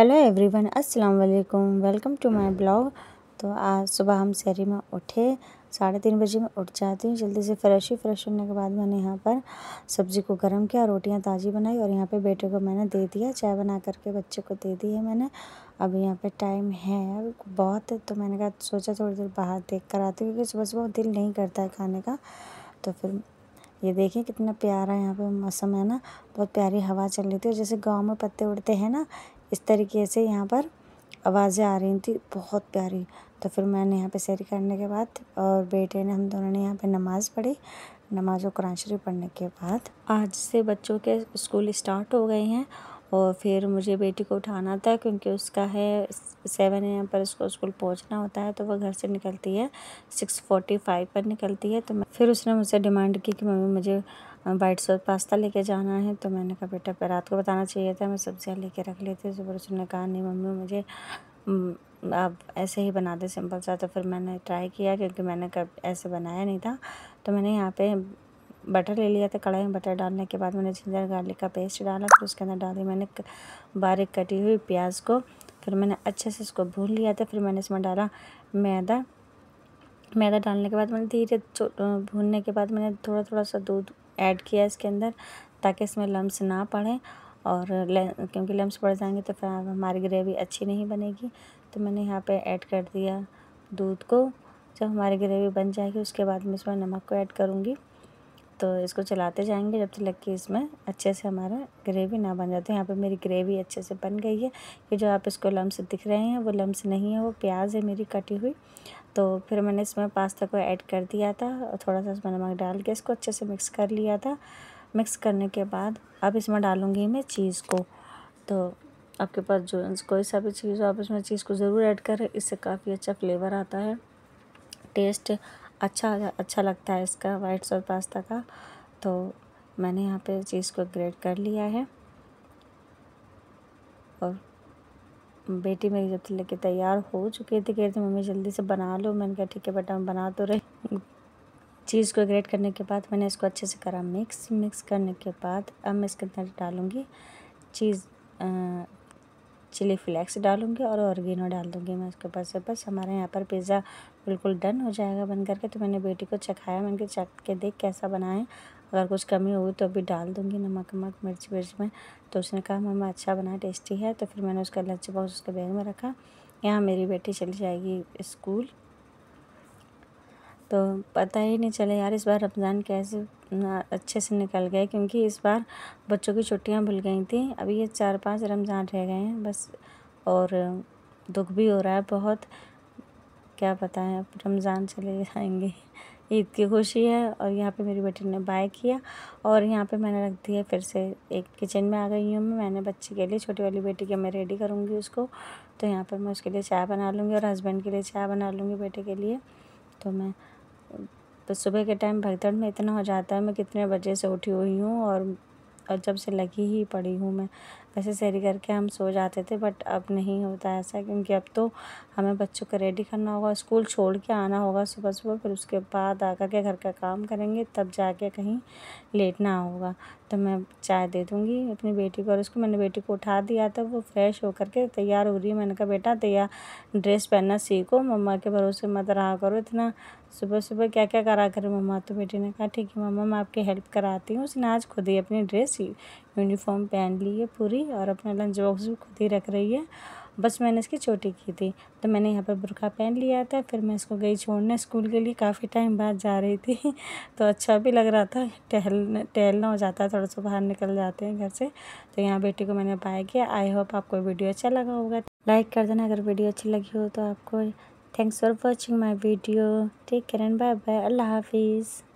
hello everyone अस्सलाम वालेकुम welcome to my blog तो आज सुबह हम सैरी में उठे साढ़े तीन बजे मैं उठ जाती हूँ जल्दी से फ्रेश ही फ्रेश होने के बाद मैंने यहाँ पर सब्ज़ी को गर्म किया रोटियाँ ताज़ी बनाई और यहाँ पे बेटे को मैंने दे दिया चाय बना करके बच्चे को दे दी है मैंने अभी यहाँ पे टाइम है बहुत तो मैंने कहा सोचा थोड़ी देर बाहर देख कर आती हूँ क्योंकि सुबह सुबह दिल नहीं करता है खाने का तो फिर ये देखें कितना प्यारा यहाँ पे मौसम है ना बहुत प्यारी हवा चल रही थी और जैसे गांव में पत्ते उड़ते हैं ना इस तरीके से यहाँ पर आवाज़ें आ रही थी बहुत प्यारी तो फिर मैंने यहाँ पे सैर करने के बाद और बेटे ने हम दोनों ने यहाँ पे नमाज़ पढ़ी नमाज और कुरान शरीफ पढ़ने के बाद आज से बच्चों के स्कूल स्टार्ट हो गए हैं और फिर मुझे बेटी को उठाना था क्योंकि उसका है सेवन एम पर उसको स्कूल पहुंचना होता है तो वह घर से निकलती है सिक्स फोर्टी फाइव पर निकलती है तो फिर उसने मुझसे डिमांड की कि मम्मी मुझे वाइट सॉस पास्ता लेके जाना है तो मैंने कहा बेटा रात को बताना चाहिए था मैं सब्ज़ियाँ लेके रख लेती सुबह उसने कहा नहीं मम्मी मुझे आप ऐसे ही बना दे सिंपल सा तो फिर मैंने ट्राई किया क्योंकि मैंने कब ऐसे बनाया नहीं था तो मैंने यहाँ पे बटर ले लिया था कढ़ाई में बटर डालने के बाद मैंने जिंजर गार्लिक का पेस्ट डाला फिर उसके अंदर डाली मैंने बारीक कटी हुई प्याज को फिर मैंने अच्छे से इसको भून लिया था फिर मैंने इसमें डाला मैदा मैदा डालने के बाद मैंने धीरे भूनने के बाद मैंने थोड़ा थोड़ा सा दूध ऐड किया इसके अंदर ताकि इसमें लम्स ना पड़े और क्योंकि लम्स पड़ जाएंगे तो फिर हमारी ग्रेवी अच्छी नहीं बनेगी तो मैंने यहाँ पे ऐड कर दिया दूध को जब हमारी ग्रेवी बन जाएगी उसके बाद मैं इसमें नमक को ऐड करूँगी तो इसको चलाते जाएंगे जब तक लग कि इसमें अच्छे से हमारा ग्रेवी ना बन जाती यहाँ पे मेरी ग्रेवी अच्छे से बन गई है ये जो आप इसको लम्स दिख रहे हैं वो लम्स नहीं है वो प्याज है मेरी कटी हुई तो फिर मैंने इसमें पास्ता को ऐड कर दिया था और थोड़ा सा इसमें नमक डाल के इसको अच्छे से मिक्स कर लिया था मिक्स करने के बाद अब इसमें डालूँगी मैं चीज़ को तो आपके पास जो कोई सा भी चीज़ हो आप इसमें चीज़ को ज़रूर ऐड करें इससे काफ़ी अच्छा फ्लेवर आता है टेस्ट अच्छा अच्छा लगता है इसका वाइट सॉस पास्ता का तो मैंने यहाँ पे चीज़ को ग्रेट कर लिया है और बेटी मेरी जब लेके तैयार हो चुकी थी तो कह रही थी मम्मी जल्दी से बना लो मैंने कहा ठीक है बेटा मैं बना तो रही चीज़ को ग्रेट करने के बाद मैंने इसको अच्छे से करा मिक्स मिक्स करने के बाद अब मैं इसके अंदर डालूँगी चीज़ चिली फ्लेक्स डालूँगी और ऑर्गेनो डाल दूँगी मैं उसके पास से बस हमारे यहाँ पर पिज़्ज़ा बिल्कुल डन हो जाएगा बन करके तो मैंने बेटी को चखाया मैंने चख के देख कैसा बनाएं अगर कुछ कमी हुई तो अभी डाल दूँगी नमक वमक मिर्च मिर्च में तो उसने कहा मम्मा अच्छा बना टेस्टी है तो फिर मैंने उसका लंच बॉक्स उसके बैग में रखा यहाँ मेरी बेटी चली जाएगी स्कूल तो पता ही नहीं चले यार इस बार रमज़ान कैसे अच्छे से निकल गए क्योंकि इस बार बच्चों की छुट्टियां भूल गई थी अभी ये चार पांच रमज़ान रह गए हैं बस और दुख भी हो रहा है बहुत क्या पता है अब रमज़ान चले जाएंगे ईद की खुशी है और यहाँ पे मेरी बेटी ने बाय किया और यहाँ पे मैंने रख दिया फिर से एक किचन में आ गई हूँ मैं मैंने बच्चे के लिए छोटी वाली बेटी के मैं रेडी करूँगी उसको तो यहाँ पर मैं उसके लिए चाय बना लूँगी और हस्बैंड के लिए चाय बना लूँगी बेटे के लिए तो मैं तो सुबह के टाइम भगदड़ में इतना हो जाता है मैं कितने बजे से उठी हुई हूँ और और जब से लगी ही पड़ी हूँ मैं वैसे सैरी करके हम सो जाते थे बट अब नहीं होता ऐसा क्योंकि अब तो हमें बच्चों को रेडी करना होगा स्कूल छोड़ के आना होगा सुबह सुबह फिर उसके बाद आकर के घर का काम करेंगे तब जाके कहीं लेटना होगा तो मैं चाय दे दूँगी अपनी बेटी को और उसको मैंने बेटी को उठा दिया था वो फ्रेश होकर के तैयार हो रही है मैंने कहा बेटा तैयार ड्रेस पहनना सीखो मम्मा के भरोसे मत रहा करो इतना सुबह सुबह क्या क्या करा करें मम्मा तो बेटी ने कहा ठीक है मम्मा मैं आपकी हेल्प कराती हूँ उसने आज खुद ही अपनी ड्रेस यूनिफॉर्म पहन ली है पूरी और अपना लंच बॉक्स भी खुद ही रख रही है बस मैंने इसकी चोटी की थी तो मैंने यहाँ पर बुरखा पहन लिया था फिर मैं इसको गई छोड़ने स्कूल के लिए काफ़ी टाइम बाद जा रही थी तो अच्छा भी लग रहा था टहल टहलना हो जाता है थोड़ा सा बाहर निकल जाते हैं घर से तो यहाँ बेटी को मैंने पाया किया आई होप आपको वीडियो अच्छा लगा होगा लाइक कर देना अगर वीडियो अच्छी लगी हो तो आपको thanks for watching my video ठीक है बाय बाय अल्लाह हाफिज़